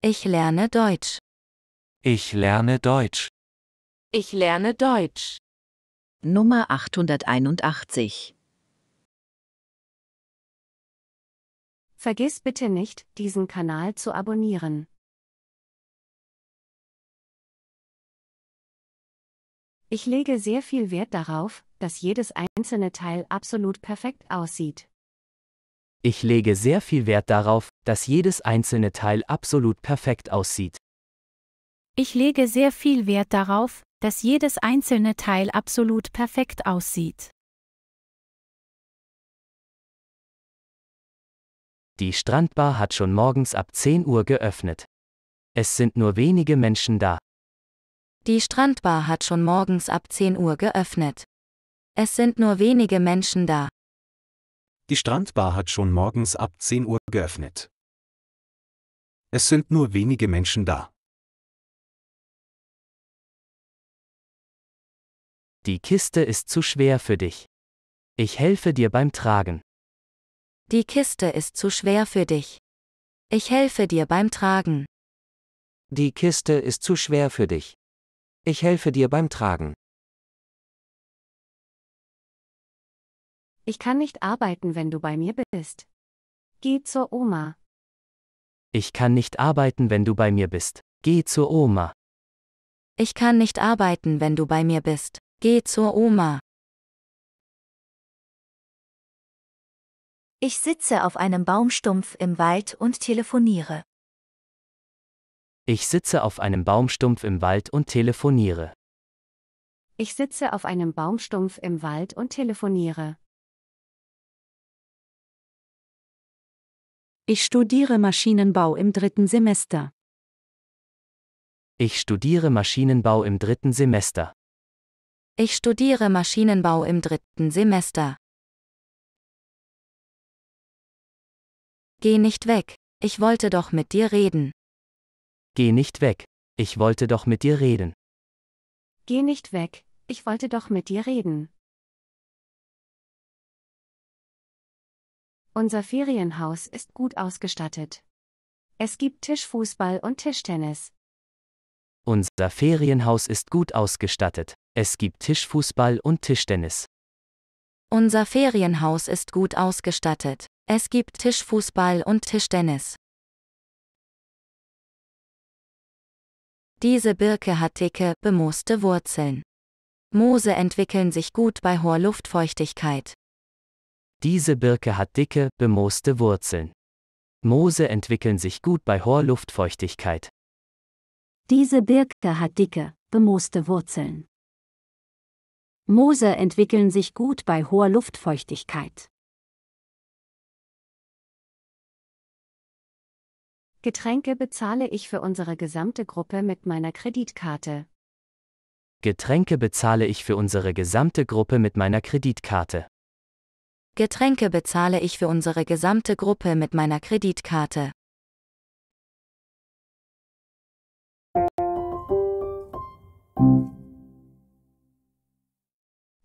Ich lerne Deutsch. Ich lerne Deutsch. Ich lerne Deutsch. Nummer 881. Vergiss bitte nicht, diesen Kanal zu abonnieren. Ich lege sehr viel Wert darauf, dass jedes einzelne Teil absolut perfekt aussieht. Ich lege sehr viel Wert darauf, dass jedes einzelne Teil absolut perfekt aussieht. Ich lege sehr viel Wert darauf, dass jedes einzelne Teil absolut perfekt aussieht. Die Strandbar hat schon morgens ab 10 Uhr geöffnet. Es sind nur wenige Menschen da. Die Strandbar hat schon morgens ab 10 Uhr geöffnet. Es sind nur wenige Menschen da. Die Strandbar hat schon morgens ab 10 Uhr geöffnet. Es sind nur wenige Menschen da. Die Kiste ist zu schwer für dich. Ich helfe dir beim Tragen. Die Kiste ist zu schwer für dich. Ich helfe dir beim Tragen. Die Kiste ist zu schwer für dich. Ich helfe dir beim Tragen. Ich kann nicht arbeiten, wenn du bei mir bist. Geh zur Oma. Ich kann nicht arbeiten, wenn du bei mir bist. Geh zur Oma. Ich kann nicht arbeiten, wenn du bei mir bist. Geh zur Oma. Ich sitze auf einem Baumstumpf im Wald und telefoniere. Ich sitze auf einem Baumstumpf im Wald und telefoniere. Ich sitze auf einem Baumstumpf im Wald und telefoniere. Ich studiere Maschinenbau im dritten Semester. Ich studiere Maschinenbau im dritten Semester. Ich studiere Maschinenbau im dritten Semester. Geh nicht weg, ich wollte doch mit dir reden. Geh nicht weg, ich wollte doch mit dir reden. Geh nicht weg, ich wollte doch mit dir reden. Unser Ferienhaus ist gut ausgestattet. Es gibt Tischfußball und Tischtennis. Unser Ferienhaus ist gut ausgestattet. Es gibt Tischfußball und Tischtennis. Unser Ferienhaus ist gut ausgestattet. Es gibt Tischfußball und Tischtennis. Diese Birke hat dicke, bemooste Wurzeln. Moose entwickeln sich gut bei hoher Luftfeuchtigkeit. Diese Birke hat dicke, bemooste Wurzeln. Moose entwickeln sich gut bei hoher Luftfeuchtigkeit. Diese Birke hat dicke, bemooste Wurzeln. Moose entwickeln sich gut bei hoher Luftfeuchtigkeit. Getränke bezahle ich für unsere gesamte Gruppe mit meiner Kreditkarte. Getränke bezahle ich für unsere gesamte Gruppe mit meiner Kreditkarte. Getränke bezahle ich für unsere gesamte Gruppe mit meiner Kreditkarte.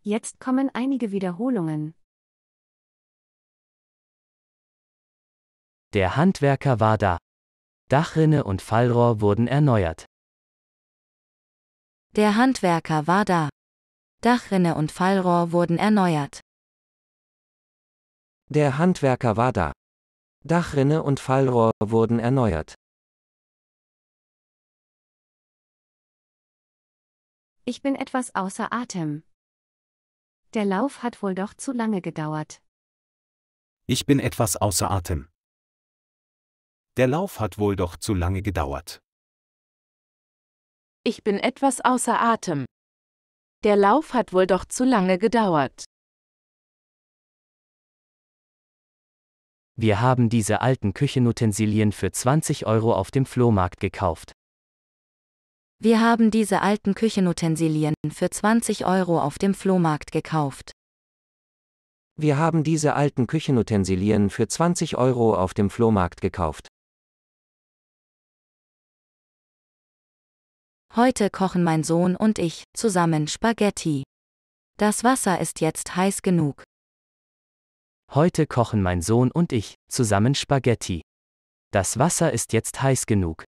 Jetzt kommen einige Wiederholungen. Der Handwerker war da. Dachrinne und Fallrohr wurden erneuert. Der Handwerker war da. Dachrinne und Fallrohr wurden erneuert. Der Handwerker war da. Dachrinne und Fallrohr wurden erneuert. Ich bin etwas außer Atem. Der Lauf hat wohl doch zu lange gedauert. Ich bin etwas außer Atem. Der Lauf hat wohl doch zu lange gedauert. Ich bin etwas außer Atem. Der Lauf hat wohl doch zu lange gedauert. Wir haben diese alten Küchenutensilien für 20 Euro auf dem Flohmarkt gekauft. Wir haben diese alten Küchenutensilien für 20 Euro auf dem Flohmarkt gekauft. Wir haben diese alten Küchenutensilien für 20 Euro auf dem Flohmarkt gekauft. Heute kochen mein Sohn und ich zusammen Spaghetti. Das Wasser ist jetzt heiß genug. Heute kochen mein Sohn und ich zusammen Spaghetti. Das Wasser ist jetzt heiß genug.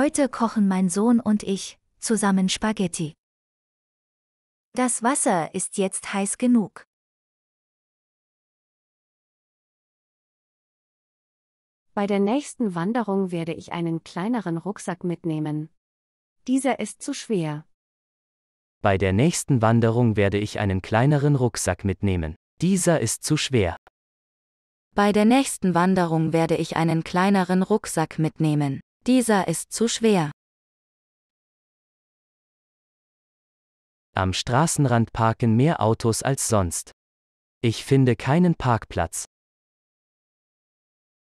Heute kochen mein Sohn und ich zusammen Spaghetti. Das Wasser ist jetzt heiß genug. Bei der nächsten Wanderung werde ich einen kleineren Rucksack mitnehmen. Dieser ist zu schwer. Bei der nächsten Wanderung werde ich einen kleineren Rucksack mitnehmen. Dieser ist zu schwer. Bei der nächsten Wanderung werde ich einen kleineren Rucksack mitnehmen. Dieser ist zu schwer. Am Straßenrand parken mehr Autos als sonst. Ich finde keinen Parkplatz.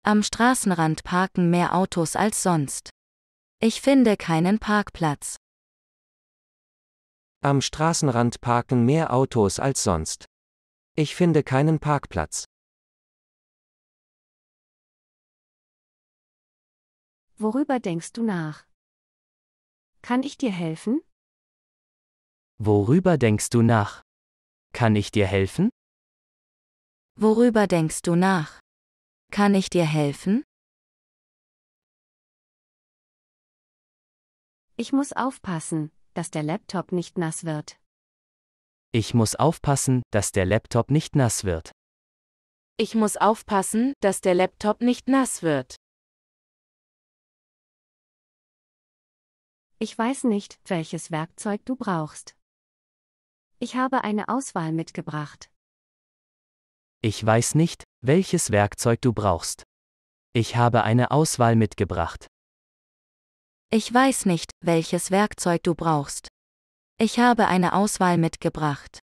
Am Straßenrand parken mehr Autos als sonst. Ich finde keinen Parkplatz. Am Straßenrand parken mehr Autos als sonst. Ich finde keinen Parkplatz. Worüber denkst du nach? Kann ich dir helfen? Worüber denkst du nach? Kann ich dir helfen? Worüber denkst du nach? Kann ich dir helfen? Ich muss aufpassen, dass der Laptop nicht nass wird. Ich muss aufpassen, dass der Laptop nicht nass wird. Ich muss aufpassen, dass der Laptop nicht nass wird. Ich weiß nicht, welches Werkzeug du brauchst. Ich habe eine Auswahl mitgebracht. Ich weiß nicht, welches Werkzeug du brauchst. Ich habe eine Auswahl mitgebracht. Ich weiß nicht, welches Werkzeug du brauchst. Ich habe eine Auswahl mitgebracht.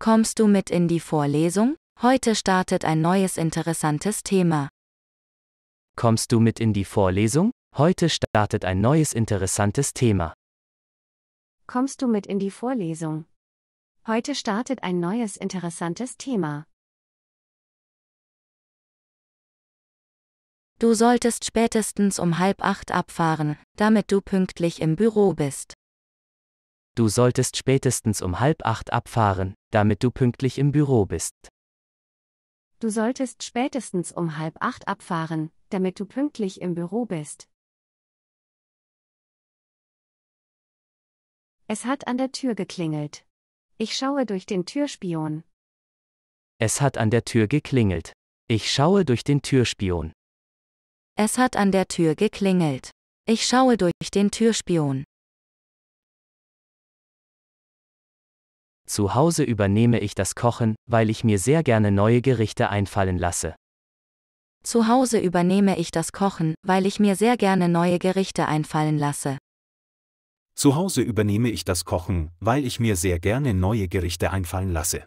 Kommst du mit in die Vorlesung? Heute startet ein neues interessantes Thema. Kommst du mit in die Vorlesung? Heute startet ein neues interessantes Thema. Kommst du mit in die Vorlesung? Heute startet ein neues interessantes Thema. Du solltest spätestens um halb acht abfahren, damit du pünktlich im Büro bist. Du solltest spätestens um halb acht abfahren, damit du pünktlich im Büro bist. Du solltest spätestens um halb acht abfahren, damit du pünktlich im Büro bist. Es hat an der Tür geklingelt. Ich schaue durch den Türspion. Es hat an der Tür geklingelt. Ich schaue durch den Türspion. Es hat an der Tür geklingelt. Ich schaue durch den Türspion. Zu Hause übernehme ich das Kochen, weil ich mir sehr gerne neue Gerichte einfallen lasse. Zu Hause übernehme ich das Kochen, weil ich mir sehr gerne neue Gerichte einfallen lasse. Zu Hause übernehme ich das Kochen, weil ich mir sehr gerne neue Gerichte einfallen lasse.